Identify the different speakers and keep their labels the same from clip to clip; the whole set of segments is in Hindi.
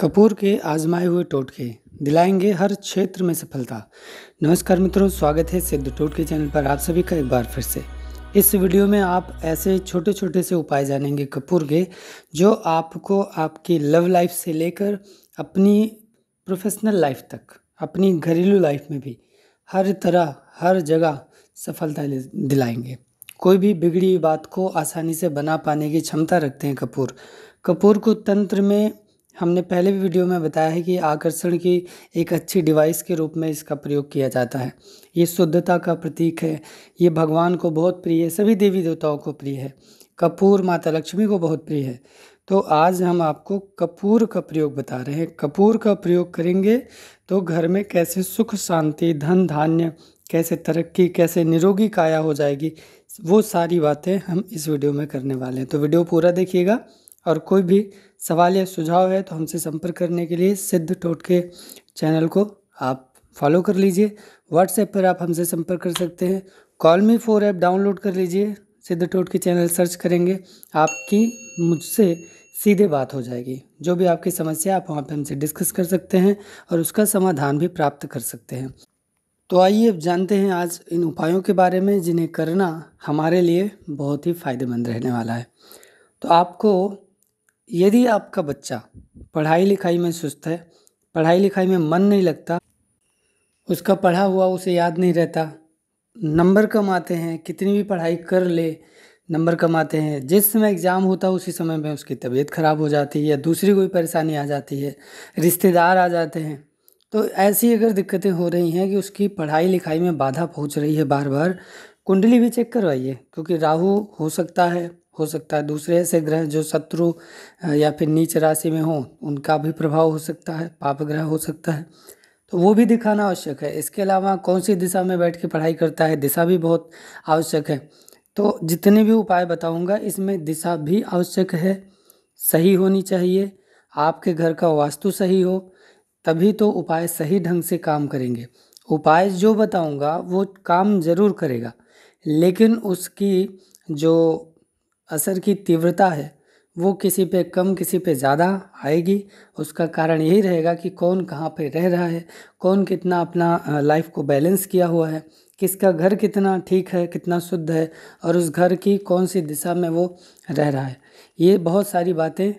Speaker 1: कपूर के आजमाए हुए टोटके दिलाएंगे हर क्षेत्र में सफलता नमस्कार मित्रों स्वागत है सिद्ध टोटके चैनल पर आप सभी का एक बार फिर से इस वीडियो में आप ऐसे छोटे छोटे से उपाय जानेंगे कपूर के जो आपको आपकी लव लाइफ से लेकर अपनी प्रोफेशनल लाइफ तक अपनी घरेलू लाइफ में भी हर तरह हर जगह सफलता दिलाएंगे कोई भी बिगड़ी बात को आसानी से बना पाने की क्षमता रखते हैं कपूर कपूर को तंत्र में हमने पहले भी वीडियो में बताया है कि आकर्षण की एक अच्छी डिवाइस के रूप में इसका प्रयोग किया जाता है ये शुद्धता का प्रतीक है ये भगवान को बहुत प्रिय है सभी देवी देवताओं को प्रिय है कपूर माता लक्ष्मी को बहुत प्रिय है तो आज हम आपको कपूर का प्रयोग बता रहे हैं कपूर का प्रयोग करेंगे तो घर में कैसे सुख शांति धन धान्य कैसे तरक्की कैसे निरोगी काया हो जाएगी वो सारी बातें हम इस वीडियो में करने वाले हैं तो वीडियो पूरा देखिएगा और कोई भी सवाल या सुझाव है तो हमसे संपर्क करने के लिए सिद्ध टोटके चैनल को आप फॉलो कर लीजिए व्हाट्सएप पर आप हमसे संपर्क कर सकते हैं call me four app download कर लीजिए सिद्ध टोटके चैनल सर्च करेंगे आपकी मुझसे सीधे बात हो जाएगी जो भी आपकी समस्या आप वहाँ पर हमसे डिस्कस कर सकते हैं और उसका समाधान भी प्राप्त कर सकते हैं तो आइए अब जानते हैं आज इन उपायों के बारे में जिन्हें करना हमारे लिए बहुत ही फ़ायदेमंद रहने वाला है तो आपको यदि आपका बच्चा पढ़ाई लिखाई में सुस्त है पढ़ाई लिखाई में मन नहीं लगता उसका पढ़ा हुआ उसे याद नहीं रहता नंबर कम आते हैं कितनी भी पढ़ाई कर ले नंबर कम आते हैं जिस समय एग्ज़ाम होता है उसी समय में उसकी तबीयत ख़राब हो जाती है या दूसरी कोई परेशानी आ जाती है रिश्तेदार आ जाते हैं तो ऐसी अगर दिक्कतें हो रही हैं कि उसकी पढ़ाई लिखाई में बाधा पहुंच रही है बार बार कुंडली भी चेक करवाइए क्योंकि राहु हो सकता है हो सकता है दूसरे ऐसे ग्रह जो शत्रु या फिर नीच राशि में हों उनका भी प्रभाव हो सकता है पाप ग्रह हो सकता है तो वो भी दिखाना आवश्यक है इसके अलावा कौन सी दिशा में बैठ के पढ़ाई करता है दिशा भी बहुत आवश्यक है तो जितने भी उपाय बताऊंगा इसमें दिशा भी आवश्यक है सही होनी चाहिए आपके घर का वास्तु सही हो तभी तो उपाय सही ढंग से काम करेंगे उपाय जो बताऊंगा वो काम ज़रूर करेगा लेकिन उसकी जो असर की तीव्रता है वो किसी पे कम किसी पे ज़्यादा आएगी उसका कारण यही रहेगा कि कौन कहाँ पे रह रहा है कौन कितना अपना लाइफ को बैलेंस किया हुआ है किसका घर कितना ठीक है कितना शुद्ध है और उस घर की कौन सी दिशा में वो रह रहा है ये बहुत सारी बातें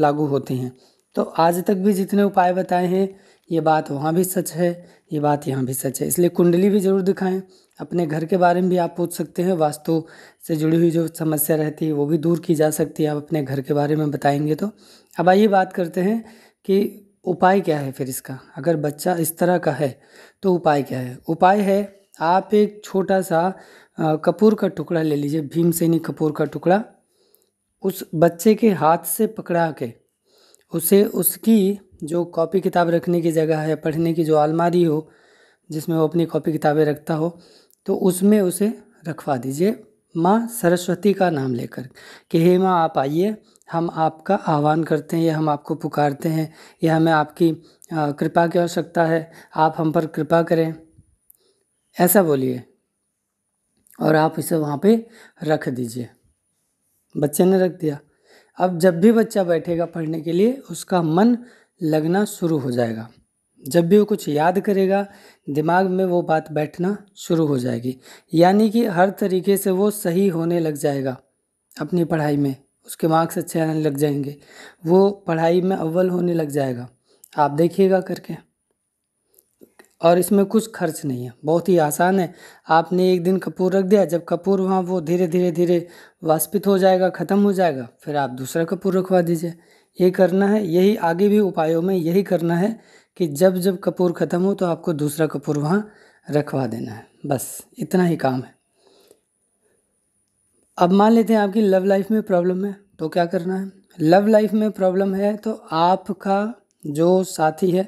Speaker 1: लागू होती हैं तो आज तक भी जितने उपाय बताए हैं ये बात वहाँ भी सच है ये बात यहाँ भी सच है इसलिए कुंडली भी ज़रूर दिखाएं अपने घर के बारे में भी आप पूछ सकते हैं वास्तु से जुड़ी हुई जो समस्या रहती है वो भी दूर की जा सकती है आप अपने घर के बारे में बताएंगे तो अब आइए बात करते हैं कि उपाय क्या है फिर इसका अगर बच्चा इस तरह का है तो उपाय क्या है उपाय है आप एक छोटा सा कपूर का टुकड़ा ले लीजिए भीमसेनी कपूर का टुकड़ा उस बच्चे के हाथ से पकड़ा के उसे उसकी जो कॉपी किताब रखने की जगह है पढ़ने की जो अलमारी हो जिसमें वो अपनी कॉपी किताबें रखता हो तो उसमें उसे रखवा दीजिए माँ सरस्वती का नाम लेकर कि हे माँ आप आइए हम आपका आह्वान करते हैं या हम आपको पुकारते हैं या हमें आपकी कृपा की आवश्यकता है आप हम पर कृपा करें ऐसा बोलिए और आप इसे वहाँ पे रख दीजिए बच्चे ने रख दिया अब जब भी बच्चा बैठेगा पढ़ने के लिए उसका मन लगना शुरू हो जाएगा जब भी वो कुछ याद करेगा दिमाग में वो बात बैठना शुरू हो जाएगी यानी कि हर तरीके से वो सही होने लग जाएगा अपनी पढ़ाई में उसके मार्क्स अच्छे आने लग जाएंगे वो पढ़ाई में अव्वल होने लग जाएगा आप देखिएगा करके और इसमें कुछ खर्च नहीं है बहुत ही आसान है आपने एक दिन कपूर रख दिया जब कपूर वहाँ वो धीरे धीरे धीरे वाष्पित हो जाएगा ख़त्म हो जाएगा फिर आप दूसरा कपूर रखवा दीजिए ये करना है यही आगे भी उपायों में यही करना है कि जब जब कपूर ख़त्म हो तो आपको दूसरा कपूर वहाँ रखवा देना है बस इतना ही काम है अब मान लेते हैं आपकी लव लाइफ में प्रॉब्लम है तो क्या करना है लव लाइफ में प्रॉब्लम है तो आपका जो साथी है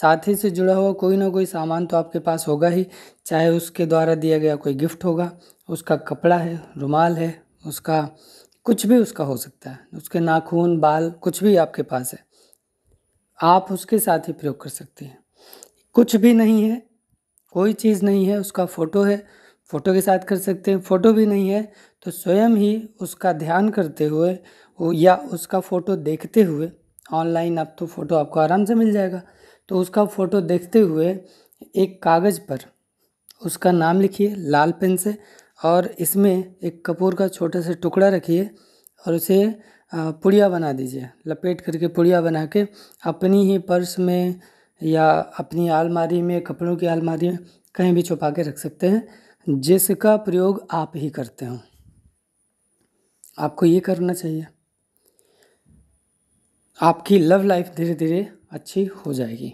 Speaker 1: साथी से जुड़ा हुआ कोई ना कोई सामान तो आपके पास होगा ही चाहे उसके द्वारा दिया गया कोई गिफ्ट होगा उसका कपड़ा है रुमाल है उसका कुछ भी उसका हो सकता है उसके नाखून बाल कुछ भी आपके पास है आप उसके साथ ही प्रयोग कर सकते हैं कुछ भी नहीं है कोई चीज़ नहीं है उसका फ़ोटो है फ़ोटो के साथ कर सकते हैं फ़ोटो भी नहीं है तो स्वयं ही उसका ध्यान करते हुए या उसका फ़ोटो देखते हुए ऑनलाइन आप तो फ़ोटो आपको आराम से मिल जाएगा तो उसका फ़ोटो देखते हुए एक कागज़ पर उसका नाम लिखिए लाल पेन से और इसमें एक कपूर का छोटा सा टुकड़ा रखिए और उसे पुड़िया बना दीजिए लपेट करके पुड़िया बना के अपनी ही पर्स में या अपनी आलमारी में कपड़ों की आलमारी में कहीं भी छुपा के रख सकते हैं जिसका प्रयोग आप ही करते हो आपको ये करना चाहिए आपकी लव लाइफ धीरे धीरे अच्छी हो जाएगी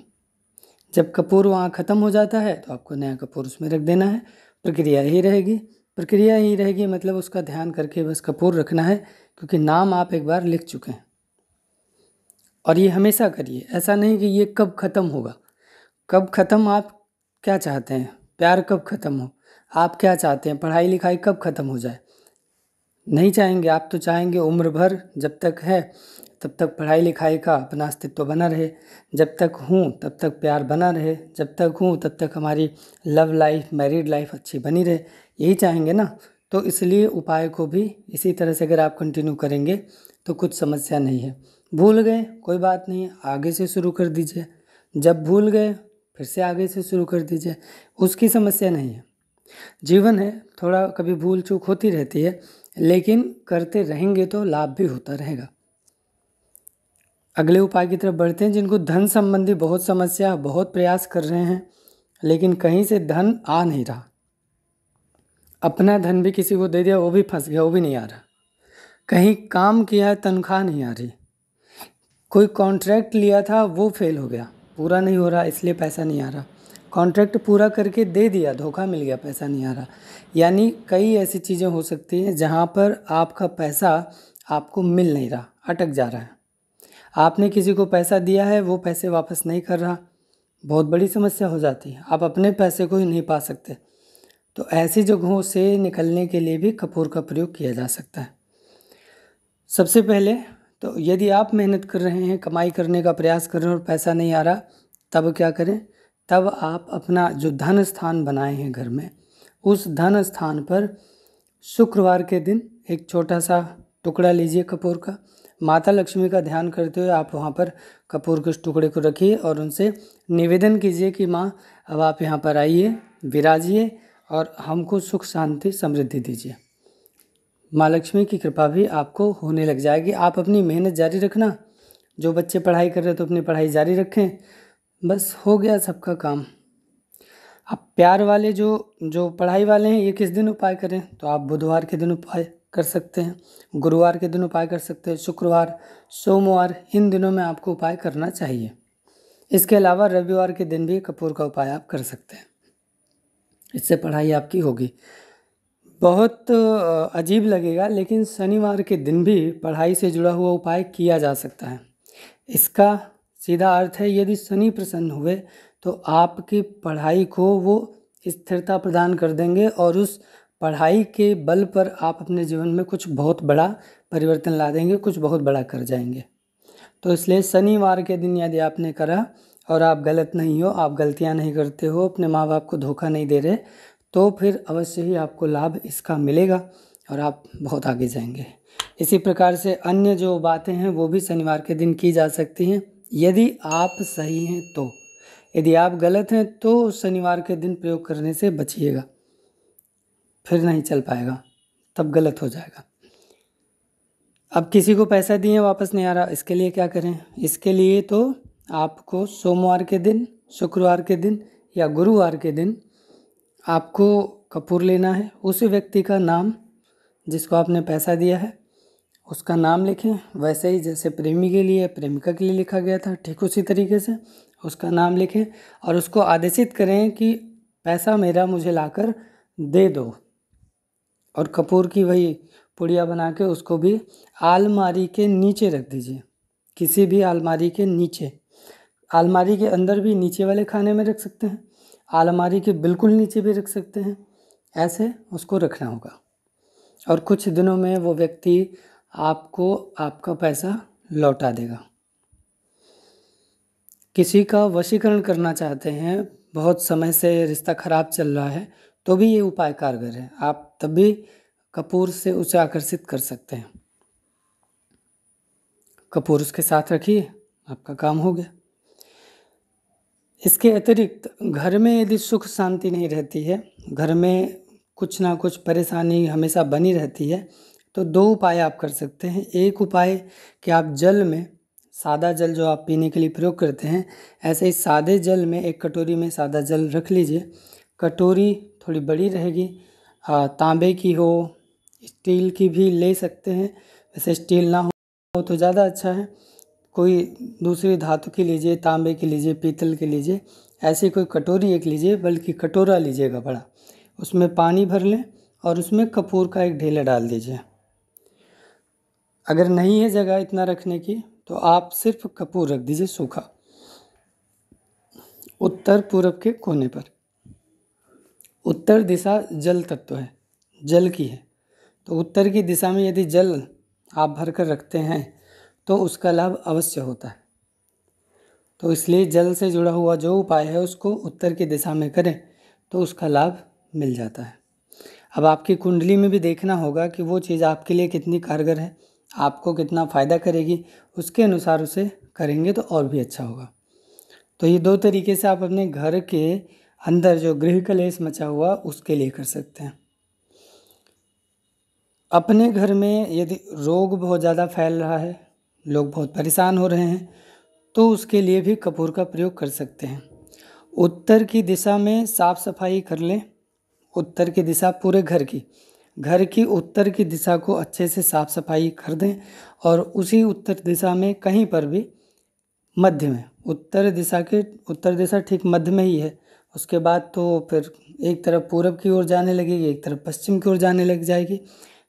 Speaker 1: जब कपूर वहाँ ख़त्म हो जाता है तो आपको नया कपूर उसमें रख देना है प्रक्रिया ही रहेगी प्रक्रिया ही रहेगी मतलब उसका ध्यान करके बस कपूर रखना है क्योंकि नाम आप एक बार लिख चुके हैं और ये हमेशा करिए ऐसा नहीं कि ये कब ख़त्म होगा कब ख़त्म आप क्या चाहते हैं प्यार कब ख़त्म हो आप क्या चाहते हैं पढ़ाई लिखाई कब ख़त्म हो जाए नहीं चाहेंगे आप तो चाहेंगे उम्र भर जब तक है तब तक पढ़ाई लिखाई का अपना अस्तित्व बना रहे जब तक हूँ तब तक प्यार बना रहे जब तक हूँ तब तक हमारी लव लाइफ मैरिड लाइफ अच्छी बनी रहे यही चाहेंगे ना तो इसलिए उपाय को भी इसी तरह से अगर आप कंटिन्यू करेंगे तो कुछ समस्या नहीं है भूल गए कोई बात नहीं आगे से शुरू कर दीजिए जब भूल गए फिर से आगे से शुरू कर दीजिए उसकी समस्या नहीं है जीवन है थोड़ा कभी भूल चूक होती रहती है लेकिन करते रहेंगे तो लाभ भी होता रहेगा अगले उपाय की तरफ बढ़ते हैं जिनको धन संबंधी बहुत समस्या बहुत प्रयास कर रहे हैं लेकिन कहीं से धन आ नहीं रहा अपना धन भी किसी को दे दिया वो भी फंस गया वो भी नहीं आ रहा कहीं काम किया है तनख्वाह नहीं आ रही कोई कॉन्ट्रैक्ट लिया था वो फेल हो गया पूरा नहीं हो रहा इसलिए पैसा नहीं आ रहा कॉन्ट्रैक्ट पूरा करके दे दिया धोखा मिल गया पैसा नहीं आ रहा यानी कई ऐसी चीज़ें हो सकती हैं जहाँ पर आपका पैसा आपको मिल नहीं रहा अटक जा रहा है आपने किसी को पैसा दिया है वो पैसे वापस नहीं कर रहा बहुत बड़ी समस्या हो जाती है आप अपने पैसे को ही नहीं पा सकते तो ऐसी जगहों से निकलने के लिए भी कपूर का प्रयोग किया जा सकता है सबसे पहले तो यदि आप मेहनत कर रहे हैं कमाई करने का प्रयास कर रहे हैं और पैसा नहीं आ रहा तब क्या करें तब आप अपना जो धन स्थान बनाए हैं घर में उस धन स्थान पर शुक्रवार के दिन एक छोटा सा टुकड़ा लीजिए कपूर का माता लक्ष्मी का ध्यान करते हुए आप वहाँ पर कपूर के टुकड़े को रखिए और उनसे निवेदन कीजिए कि माँ अब आप यहाँ पर आइए विराजिए और हमको सुख शांति समृद्धि दीजिए माँ लक्ष्मी की कृपा भी आपको होने लग जाएगी आप अपनी मेहनत जारी रखना जो बच्चे पढ़ाई कर रहे तो अपनी पढ़ाई जारी रखें बस हो गया सबका काम अब प्यार वाले जो जो पढ़ाई वाले हैं ये किस दिन उपाय करें तो आप बुधवार के दिन उपाय कर सकते हैं गुरुवार के दिन उपाय कर सकते हैं शुक्रवार सोमवार इन दिनों में आपको उपाय करना चाहिए इसके अलावा रविवार के दिन भी कपूर का उपाय आप कर सकते हैं इससे पढ़ाई आपकी होगी बहुत अजीब लगेगा लेकिन शनिवार के दिन भी पढ़ाई से जुड़ा हुआ उपाय किया जा सकता है इसका सीधा अर्थ है यदि शनि प्रसन्न हुए तो आपकी पढ़ाई को वो स्थिरता प्रदान कर देंगे और उस पढ़ाई के बल पर आप अपने जीवन में कुछ बहुत बड़ा परिवर्तन ला देंगे कुछ बहुत बड़ा कर जाएंगे तो इसलिए शनिवार के दिन यदि आपने करा और आप गलत नहीं हो आप गलतियां नहीं करते हो अपने माँ बाप को धोखा नहीं दे रहे तो फिर अवश्य ही आपको लाभ इसका मिलेगा और आप बहुत आगे जाएंगे इसी प्रकार से अन्य जो बातें हैं वो भी शनिवार के दिन की जा सकती हैं यदि आप सही हैं तो यदि आप गलत हैं तो शनिवार के दिन प्रयोग करने से बचिएगा फिर नहीं चल पाएगा तब गलत हो जाएगा अब किसी को पैसा दिए वापस नहीं आ रहा इसके लिए क्या करें इसके लिए तो आपको सोमवार के दिन शुक्रवार के दिन या गुरुवार के दिन आपको कपूर लेना है उस व्यक्ति का नाम जिसको आपने पैसा दिया है उसका नाम लिखें वैसे ही जैसे प्रेमी के लिए प्रेमिका के लिए लिखा गया था ठीक उसी तरीके से उसका नाम लिखें और उसको आदेशित करें कि पैसा मेरा मुझे लाकर दे दो और कपूर की वही पुड़िया बना के उसको भी आलमारी के नीचे रख दीजिए किसी भी आलमारी के नीचे आलमारी के अंदर भी नीचे वाले खाने में रख सकते हैं आलमारी के बिल्कुल नीचे भी रख सकते हैं ऐसे उसको रखना होगा और कुछ दिनों में वो व्यक्ति आपको आपका पैसा लौटा देगा किसी का वशीकरण करना चाहते हैं बहुत समय से रिश्ता ख़राब चल रहा है तो भी ये उपाय कारगर है आप तब भी कपूर से उसे आकर्षित कर सकते हैं कपूर उसके साथ रखिए आपका काम हो गया इसके अतिरिक्त घर में यदि सुख शांति नहीं रहती है घर में कुछ ना कुछ परेशानी हमेशा बनी रहती है तो दो उपाय आप कर सकते हैं एक उपाय कि आप जल में सादा जल जो आप पीने के लिए प्रयोग करते हैं ऐसे ही सादे जल में एक कटोरी में सादा जल रख लीजिए कटोरी थोड़ी बड़ी रहेगी तांबे की हो स्टील की भी ले सकते हैं वैसे स्टील ना हो तो, तो ज़्यादा अच्छा है कोई दूसरी धातु की लीजिए तांबे की लीजिए पीतल की लीजिए ऐसी कोई कटोरी एक लीजिए बल्कि कटोरा लीजिएगा बड़ा उसमें पानी भर लें और उसमें कपूर का एक ढेला डाल दीजिए अगर नहीं है जगह इतना रखने की तो आप सिर्फ कपूर रख दीजिए सूखा उत्तर पूरब के कोने पर उत्तर दिशा जल तत्व है जल की है तो उत्तर की दिशा में यदि जल आप भर कर रखते हैं तो उसका लाभ अवश्य होता है तो इसलिए जल से जुड़ा हुआ जो उपाय है उसको उत्तर की दिशा में करें तो उसका लाभ मिल जाता है अब आपकी कुंडली में भी देखना होगा कि वो चीज़ आपके लिए कितनी कारगर है आपको कितना फ़ायदा करेगी उसके अनुसार उसे करेंगे तो और भी अच्छा होगा तो ये दो तरीके से आप अपने घर के अंदर जो गृह कलेश मचा हुआ उसके लिए कर सकते हैं अपने घर में यदि रोग बहुत ज़्यादा फैल रहा है लोग बहुत परेशान हो रहे हैं तो उसके लिए भी कपूर का प्रयोग कर सकते हैं उत्तर की दिशा में साफ सफाई कर लें उत्तर की दिशा पूरे घर की घर की उत्तर की दिशा को अच्छे से साफ सफाई कर दें और उसी उत्तर दिशा में कहीं पर भी मध्य में उत्तर दिशा के उत्तर दिशा ठीक मध्य में ही है उसके बाद तो फिर एक तरफ पूरब की ओर जाने लगेगी एक तरफ पश्चिम की ओर जाने लग जाएगी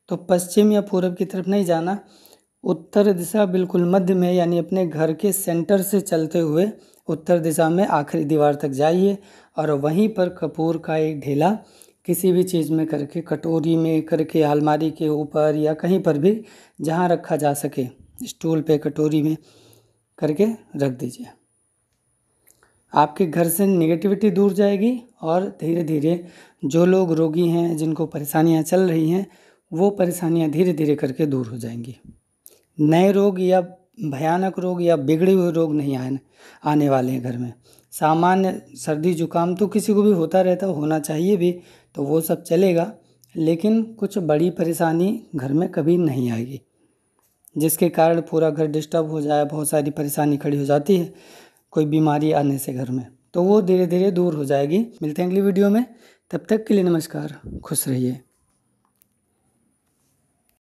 Speaker 1: तो पश्चिम या पूरब की तरफ नहीं जाना उत्तर दिशा बिल्कुल मध्य में यानी अपने घर के सेंटर से चलते हुए उत्तर दिशा में आखिरी दीवार तक जाइए और वहीं पर कपूर का एक ढेला किसी भी चीज़ में करके कटोरी में करके अलमारी के ऊपर या कहीं पर भी जहाँ रखा जा सके स्टूल पे कटोरी में करके रख दीजिए आपके घर से नेगेटिविटी दूर जाएगी और धीरे धीरे जो लोग रोगी हैं जिनको परेशानियाँ चल रही हैं वो परेशानियाँ धीरे धीरे करके दूर हो जाएंगी नए रोग या भयानक रोग या बिगड़े हुए रोग नहीं आने आने वाले हैं घर में सामान्य सर्दी जुकाम तो किसी को भी होता रहता होना चाहिए भी तो वो सब चलेगा लेकिन कुछ बड़ी परेशानी घर में कभी नहीं आएगी जिसके कारण पूरा घर डिस्टर्ब हो जाए बहुत सारी परेशानी खड़ी हो जाती है कोई बीमारी आने से घर में तो वो धीरे धीरे दूर हो जाएगी मिलते हैं अगली वीडियो में तब तक के लिए नमस्कार खुश रहिए